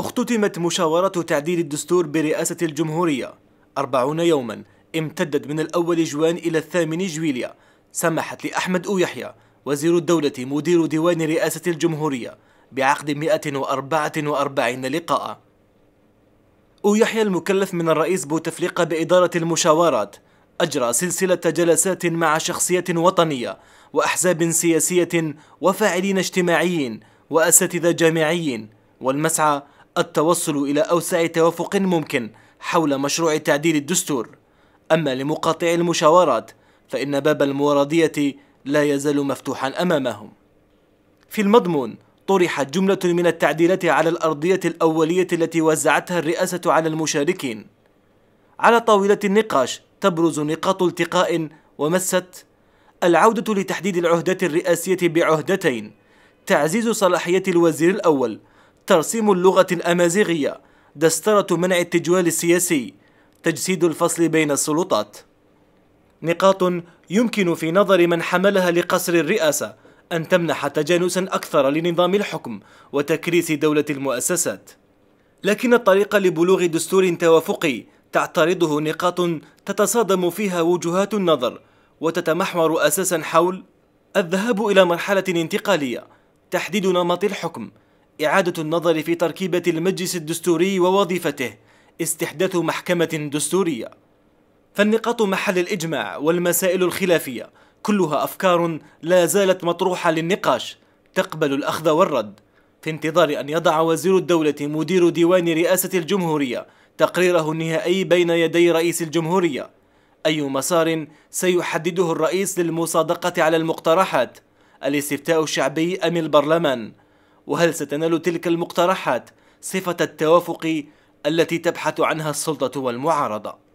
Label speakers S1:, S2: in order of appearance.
S1: اختتمت مشاورة تعديل الدستور برئاسة الجمهورية أربعون يوما امتدت من الأول جوان إلى الثامن جويليا سمحت لأحمد أو يحيى وزير الدولة مدير ديوان رئاسة الجمهورية بعقد 144 لقاء أو يحيى المكلف من الرئيس بوتفليقة بإدارة المشاورات أجرى سلسلة جلسات مع شخصية وطنية وأحزاب سياسية وفاعلين اجتماعيين وأساتذة جامعيين والمسعى التوصل إلى أوسع توافق ممكن حول مشروع تعديل الدستور أما لمقاطع المشاورات فإن باب الموردية لا يزال مفتوحا أمامهم في المضمون طرحت جملة من التعديلات على الأرضية الأولية التي وزعتها الرئاسة على المشاركين على طاولة النقاش تبرز نقاط التقاء ومست العودة لتحديد العهدات الرئاسية بعهدتين تعزيز صلاحية الوزير الأول ترسيم اللغة الأمازيغية دسترة منع التجوال السياسي تجسيد الفصل بين السلطات نقاط يمكن في نظر من حملها لقصر الرئاسة أن تمنح تجانسا أكثر لنظام الحكم وتكريس دولة المؤسسات لكن الطريق لبلوغ دستور توافقي تعترضه نقاط تتصادم فيها وجهات النظر وتتمحور أساسا حول الذهاب إلى مرحلة انتقالية تحديد نمط الحكم إعادة النظر في تركيبة المجلس الدستوري ووظيفته استحداث محكمة دستورية فالنقاط محل الإجماع والمسائل الخلافية كلها أفكار لا زالت مطروحة للنقاش تقبل الأخذ والرد في انتظار أن يضع وزير الدولة مدير ديوان رئاسة الجمهورية تقريره النهائي بين يدي رئيس الجمهورية أي مسار سيحدده الرئيس للمصادقة على المقترحات الاستفتاء الشعبي أم البرلمان؟ وهل ستنال تلك المقترحات صفة التوافق التي تبحث عنها السلطة والمعارضة